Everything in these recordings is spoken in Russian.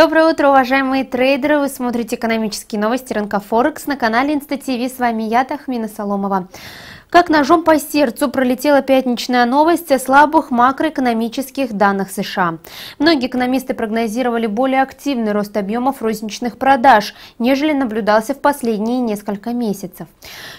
Доброе утро, уважаемые трейдеры! Вы смотрите экономические новости рынка Форекс на канале Инста ТВ. С вами я, Тахмина Соломова. Как ножом по сердцу пролетела пятничная новость о слабых макроэкономических данных США. Многие экономисты прогнозировали более активный рост объемов розничных продаж, нежели наблюдался в последние несколько месяцев.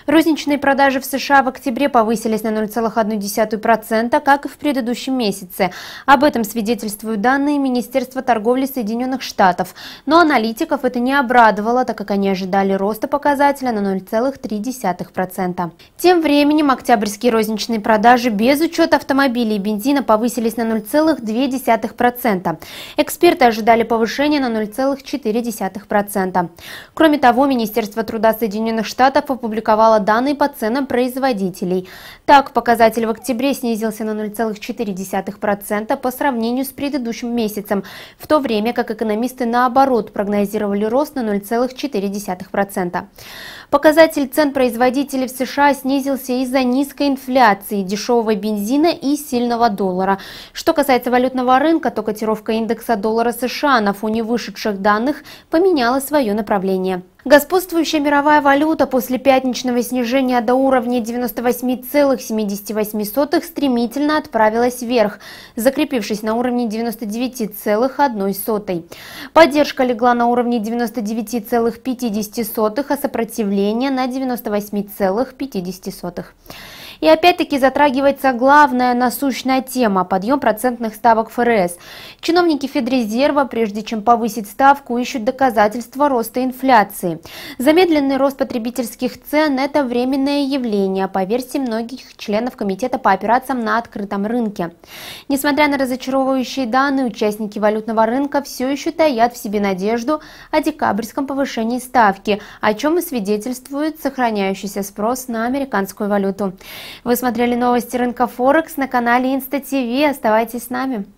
Розничные продажи в США в октябре повысились на 0,1%, как и в предыдущем месяце. Об этом свидетельствуют данные Министерства торговли Соединенных Штатов. Но аналитиков это не обрадовало, так как они ожидали роста показателя на 0,3%. Тем временем временем октябрьские розничные продажи без учета автомобилей и бензина повысились на 0,2%. Эксперты ожидали повышения на 0,4%. Кроме того, Министерство труда Соединенных Штатов опубликовало данные по ценам производителей. Так, показатель в октябре снизился на 0,4% по сравнению с предыдущим месяцем, в то время как экономисты наоборот прогнозировали рост на 0,4%. Показатель цен производителей в США снизился Беларуси из-за низкой инфляции, дешевого бензина и сильного доллара. Что касается валютного рынка, то котировка индекса доллара США на фоне вышедших данных поменяла свое направление. Господствующая мировая валюта после пятничного снижения до уровня 98,78 стремительно отправилась вверх, закрепившись на уровне 99,1. Поддержка легла на уровне 99,50, а сопротивление на 98,50. И опять-таки затрагивается главная насущная тема – подъем процентных ставок ФРС. Чиновники Федрезерва, прежде чем повысить ставку, ищут доказательства роста инфляции. Замедленный рост потребительских цен – это временное явление, по версии многих членов Комитета по операциям на открытом рынке. Несмотря на разочаровывающие данные, участники валютного рынка все еще таят в себе надежду о декабрьском повышении ставки, о чем и свидетельствует сохраняющийся спрос на американскую валюту. Вы смотрели новости рынка Форекс на канале Инста ТВ. Оставайтесь с нами.